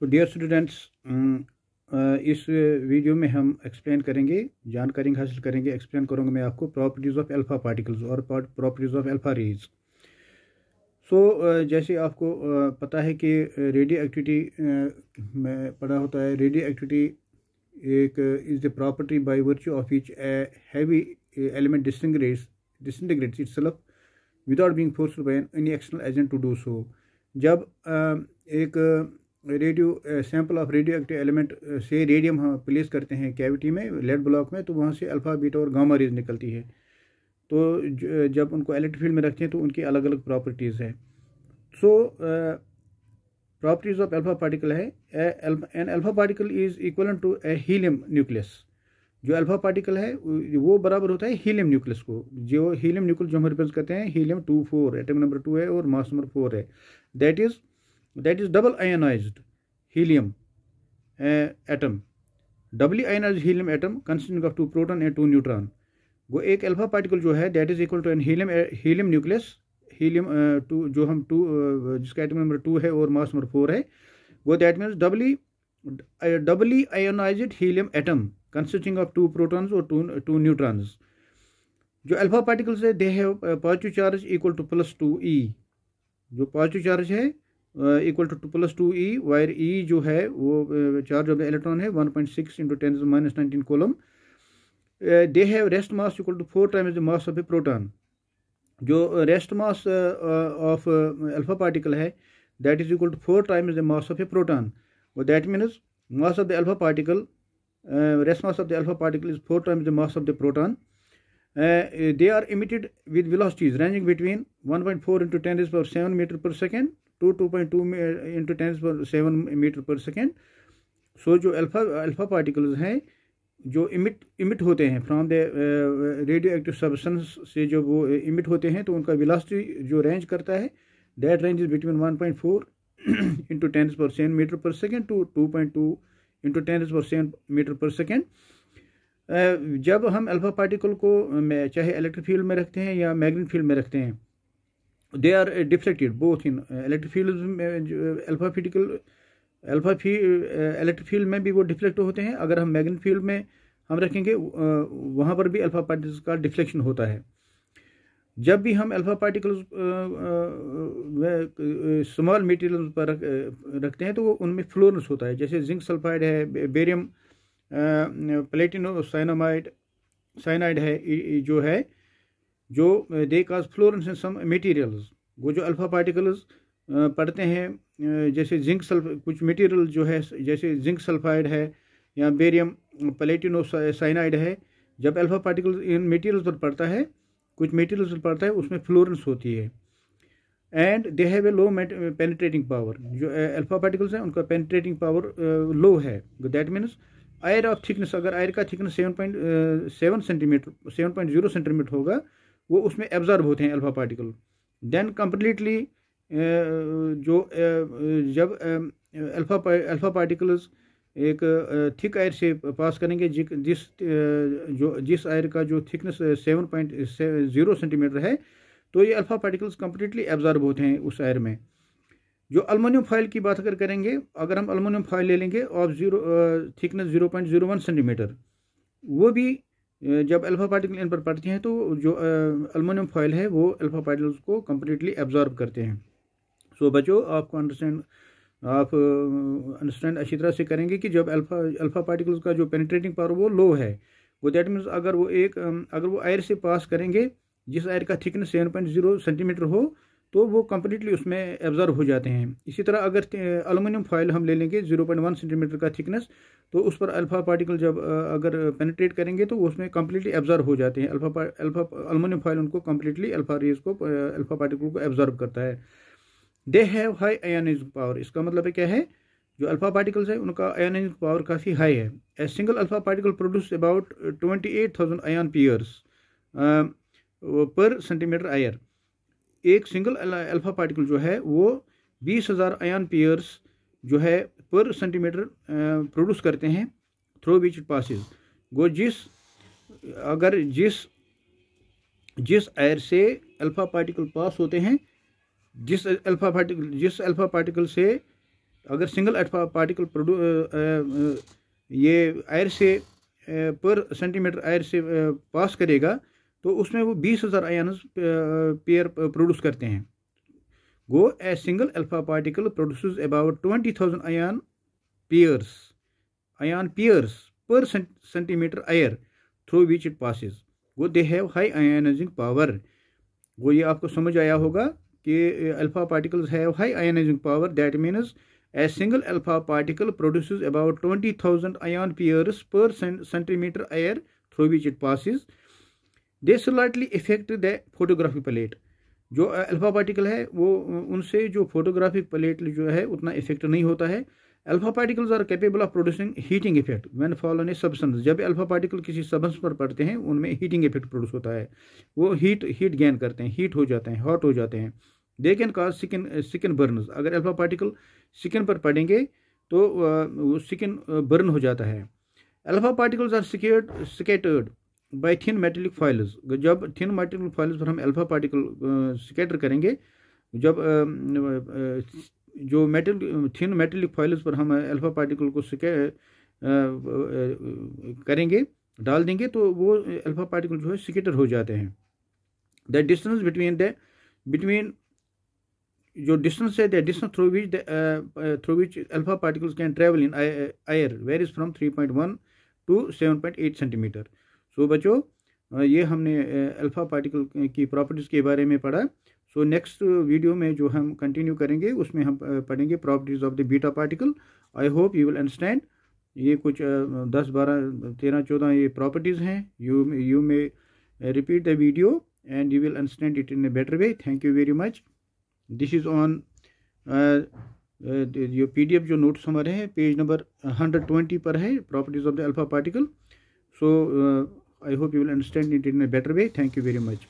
तो dear students इस video में हम एक्सप्लेन करेंगे जानकारी हासिल करेंगे एक्सप्लेन करूँगा मैं आपको प्रॉपर्टीज़ ऑफ अल्फ़ा पार्टिकल्स और properties of alpha rays so जैसे आपको पता है कि रेडियो एक्टिविटी में पढ़ा होता है रेडियो एक्टिविटी एक is the property by virtue of which heavy element disintegrates disintegrates itself without being forced by any external agent to do so जब एक radio sample of radio active element से radium हम place करते हैं cavity में lead block में तो वहाँ से अल्फ़ा बीटा और गामा रेज निकलती है तो जब उनको इलेक्ट्रिक फील्ड में रखते हैं तो उनकी अलग अलग प्रॉपर्टीज़ है so properties of alpha particle है an alpha particle is equal to a helium nucleus जो अल्फ़ा पार्टिकल है वो बराबर होता है हीलियम न्यूक्लियस को जो हीलियम न्यूक्लियस जो हम रिप्रेजेंट करते हैं helium two four atom number two है और मास नंबर फोर है that is that is double ionized helium uh, atom doubly ionized helium atom consisting of two proton and two neutron वो एक alpha particle जो है that is equal to an helium helium nucleus helium two जो हम two uh, जिसका atom number two है और mass number four है वो that means doubly doubly ionized helium atom consisting of two protons और टू टू न्यूट्रॉन्स जो alpha particles है they have positive charge equal to plus two e जो positive charge है equal to to plus two e where e जो है वो charge of the electron है one point six into ten minus nineteen coulomb they have rest mass equal to four times the mass of a proton जो rest mass of alpha particle है that is equal to four times the mass of a proton और that means mass of the alpha particle rest mass of the alpha particle is four times the mass of the proton they are emitted with velocities ranging between one point four into ten is पर seven metre per second to two point two into ten seven metre per second so जो alpha alpha particles हैं जो emit emit होते हैं from the radioactive substance से जो वो emit uh, होते हैं तो उनका विलास्टी जो रेंज करता है that range is between one point four into ten पर seven metre per second to two point two into ten पर सेवन मीटर पर सेकेंड जब हम अल्फ़ा पार्टिकल को uh, चाहे इलेक्ट्रिक फील्ड में रखते हैं या मैग्नेट फील्ड में रखते हैं they are uh, deflected both in electric field में अल्फा फिटिकल अल्फा फी इलेक्ट्रिक फील्ड में भी वो डिफ्लेक्ट होते हैं अगर हम मैग्नेट फील्ड में हम रखेंगे uh, वहाँ पर भी अल्फा पार्टिकल्स का डिफ्लेक्शन होता है जब भी हम अल्फा पार्टिकल्स स्मॉल मटेरियल पर रख, uh, रखते हैं तो वो उनमें फ्लोरेंस होता है जैसे जिंक सल्फाइड है बेरियम प्लेटिनो साइनामाइड साइनाइड है जो है जो दे काज फ्लोरेंस इन सम मटेरियल्स वो जो अल्फ़ा पार्टिकल्स पढ़ते हैं जैसे जिंक सल्फ कुछ मटेरियल जो है जैसे जिंक सल्फाइड है या बेरियम प्लेटिनो साइनाइड है जब अल्फ़ा पार्टिकल इन मटेरियल्स पर पड़ता है कुछ मटेरियल्स पर पड़ता है उसमें फ्लोरेंस होती है and they have a low penetrating power जो अल्फ़ा पार्टिकल्स हैं उनका पेनिट्रेटिंग पावर लो है that means air of thickness अगर आयर का thickness seven point seven centimetre seven point zero centimetre होगा वो उसमें एब्जॉर्ब होते हैं अल्फ़ा पार्टिकल देन कम्प्लीटली जो जब अल्फ़ा अल्फ़ा पार्टिकल्स एक थिक आयर से पास करेंगे जिस जो जिस आयर का जो thickness seven point zero centimetre है तो ये अल्फ़ा पार्टिकल्स कम्प्लीटली एब्जॉर्ब होते हैं उस आयर में जो अलमोनियम फॉयल की बात अगर करेंगे अगर हम अलमोनियम फॉयल ले लेंगे of zero thickness zero point zero one centimetre वो भी जब अल्फ़ा पार्टिकल इन पर पड़ते हैं तो जो अलमोनियम फॉयल है वो अल्फ़ा पार्टिकल्स को कम्प्लीटली एब्जॉर्ब करते हैं सो so, बच्चों आपको अंडरस्टैंड आप अंडरस्टैंड अच्छी तरह से करेंगे कि जब अल्फ़ा अल्फ़ा पार्टिकल्स का जो पेनिट्रेटिंग पावर वो लो है वो दैट मीन्स अगर वो एक अगर वो आयर से पास करेंगे जिस आयर का thickness seven point zero centimetre हो तो वो कम्प्लीटली उसमें एब्जॉर्व हो जाते हैं इसी तरह अगर अलूमिनियम फॉयल हम ले लेंगे जीरो पॉइंट वन सेंटीमीटर का थिकनेस तो उस पर अल्फ़ा पार्टिकल जब अगर पेनिट्रेट करेंगे तो उसमें कम्प्लीटली एब्जॉर्व हो जाते हैं अल्फ़ा अल्फ़ा अलूमिनियम फॉयल उनको कम्प्लीटली अल्फ़ा रेज को अल्फ़ा पार्टिकल को एब्जॉर्व करता है they have high ionize power इसका मतलब है क्या है जो अल्फ़ा पार्टिकल्स है उनका आयोनाइज पावर काफ़ी हाई है a single alpha particle produce about twenty eight thousand ion pairs per centimetre air एक सिंगल अल्फ़ा पार्टिकल जो है वो बीस हज़ार अन पेयर्स जो है पर सेंटीमीटर प्रोड्यूस करते हैं थ्रो विच इट पासिस वो जिस अगर जिस जिस एयर से अल्फ़ा पार्टिकल पास होते हैं जिस अल्फ़ा पार्टिकल जिस अल्फ़ा पार्टिकल से अगर सिंगल अल्फ़ा पार्टिकल प्रोड्यू ये एयर से पर सेंटीमीटर एयर से पास करेगा तो उसमें वो बीस हज़ार आयनस पेयर प्रोड्यूस करते हैं गो a single alpha particle produce about twenty thousand ion pairs ion pairs per centimetre air through which it passes वो they have high ionizing power वो ये आपको समझ आया होगा कि alpha particles have high ionizing power that means single alpha particle produce about twenty thousand ion pairs per centimetre air through which it passes they slightly effect the photographic plate जो alpha particle है वो उनसे जो photographic plate जो है उतना effect नहीं होता है alpha particles are capable of producing heating effect when fall on a substance जब अल्फ़ा पार्टिकल किसी सबंस पर पड़ते हैं उनमें हीटिंग इफेक्ट प्रोड्यूस होता है वो हीट हीट गेन करते हैं हीट हो जाते हैं हॉट हो जाते हैं they can cause skin skin burn अगर अल्फ़ा पार्टिकल स्किन पर पड़ेंगे तो स्किन बर्न हो जाता है अल्फ़ा पार्टिकल्स आर स्केट scattered by thin metallic foils जब थिन मेटेलिक फॉइल्स पर हम अल्फा पार्टिकल स्कैटर करेंगे जब जो मेटल थिन मेटेलिक फॉइल्स पर हम अल्फा पार्टिकल को करेंगे डाल देंगे तो वो अल्फा पार्टिकल जो है स्केटर हो जाते हैं the distance between the between जो डिस्टेंस है the distance through which through which alpha particles can travel in air where is from three point one to seven point eight centimetre so बच्चों ये हमने alpha particle की properties के बारे में पढ़ा सो नेक्स्ट वीडियो में जो हम कंटिन्यू करेंगे उसमें हम पढ़ेंगे properties of the beta particle I hope you will understand ये कुछ दस बारह तेरह चौदह ये प्रॉपर्टीज़ हैं you you may repeat the video and you will understand it in a better way thank you very much this is on ये एफ जो नोट्स हमारे हैं पेज नंबर हंड्रेड ट्वेंटी पर है properties of the alpha particle so I hope you will understand it in a better way. Thank you very much.